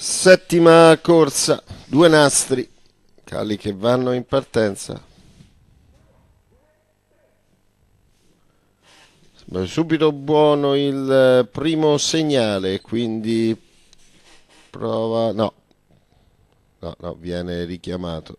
Settima corsa, due nastri, cali che vanno in partenza. Sembra Subito buono il eh, primo segnale, quindi prova... no, no, no viene richiamato.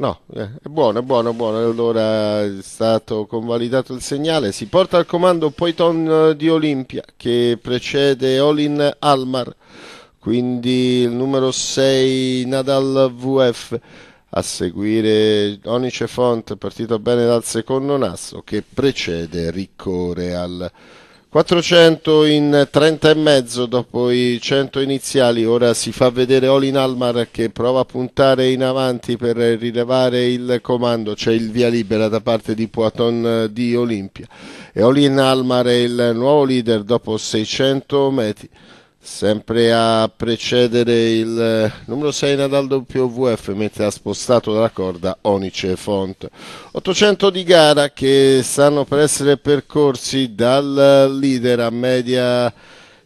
No, eh, è buono, è buono, è buono. Allora è stato convalidato il segnale. Si porta al comando Poiton eh, di Olimpia che precede Olin Almar. Quindi il numero 6 Nadal VF. A seguire Onice Font, partito bene dal secondo nasso, che precede Riccore al 400 in 30 e mezzo dopo i 100 iniziali, ora si fa vedere Olin Almar che prova a puntare in avanti per rilevare il comando, c'è il via libera da parte di Poiton eh, di Olimpia e Olin Almar è il nuovo leader dopo 600 metri sempre a precedere il eh, numero 6 Nadal WF mentre ha spostato dalla corda Onice Font 800 di gara che stanno per essere percorsi dal leader a media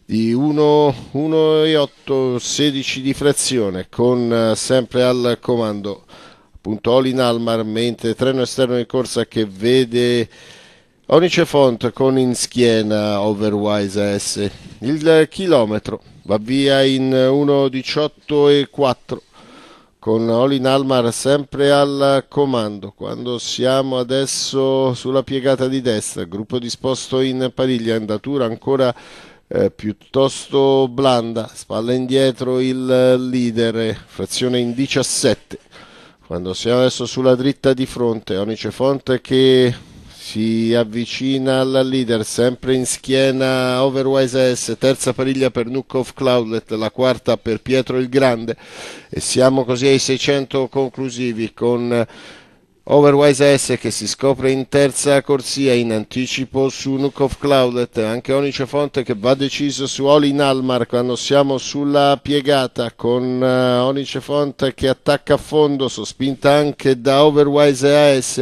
di 1,8 16 di frazione con eh, sempre al comando appunto Olin Almar mentre treno esterno in corsa che vede Onice Font con in schiena Overwise S. Il eh, chilometro va via in 1.18 e 4 con Olin Almar sempre al comando. Quando siamo adesso sulla piegata di destra, gruppo disposto in pariglia, andatura ancora eh, piuttosto blanda, spalla indietro il leader, frazione in 17. Quando siamo adesso sulla dritta di fronte, Onice Font che si avvicina alla leader sempre in schiena Overwise S terza pariglia per Nukov Cloudlet la quarta per Pietro il Grande e siamo così ai 600 conclusivi con Overwise S che si scopre in terza corsia in anticipo su Nook of Cloudlet, anche Onice Fonte che va deciso su in Almar quando siamo sulla piegata con uh, Onice Fonte che attacca a fondo, sospinta anche da Overwise AS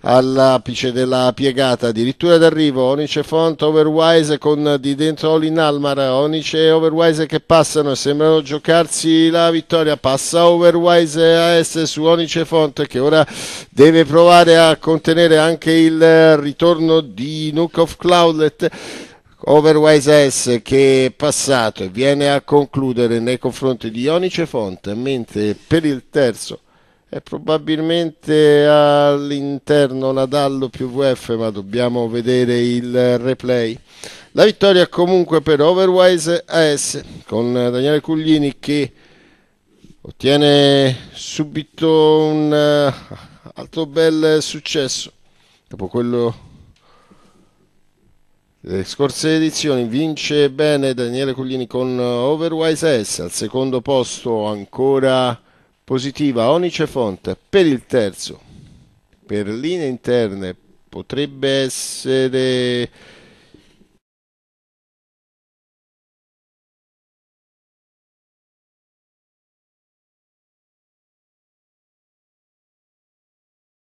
all'apice della piegata, addirittura d'arrivo Onice Fonte, Overwise con di dentro in Almar, Onice e Overwise che passano e sembrano giocarsi la vittoria, passa Overwise AS su Onice Fonte che ora deve provare a contenere anche il eh, ritorno di Nook of Cloudlet. Overwise S che è passato e viene a concludere nei confronti di Ionice Font, mentre per il terzo è probabilmente all'interno Nadallo più VF, ma dobbiamo vedere il eh, replay. La vittoria comunque per Overwise AS con Daniele Cuglini che ottiene subito un eh, altro bel successo dopo quello delle scorse edizioni vince bene Daniele Cuglini con Overwise S al secondo posto ancora positiva Onice Fonte per il terzo per linee interne potrebbe essere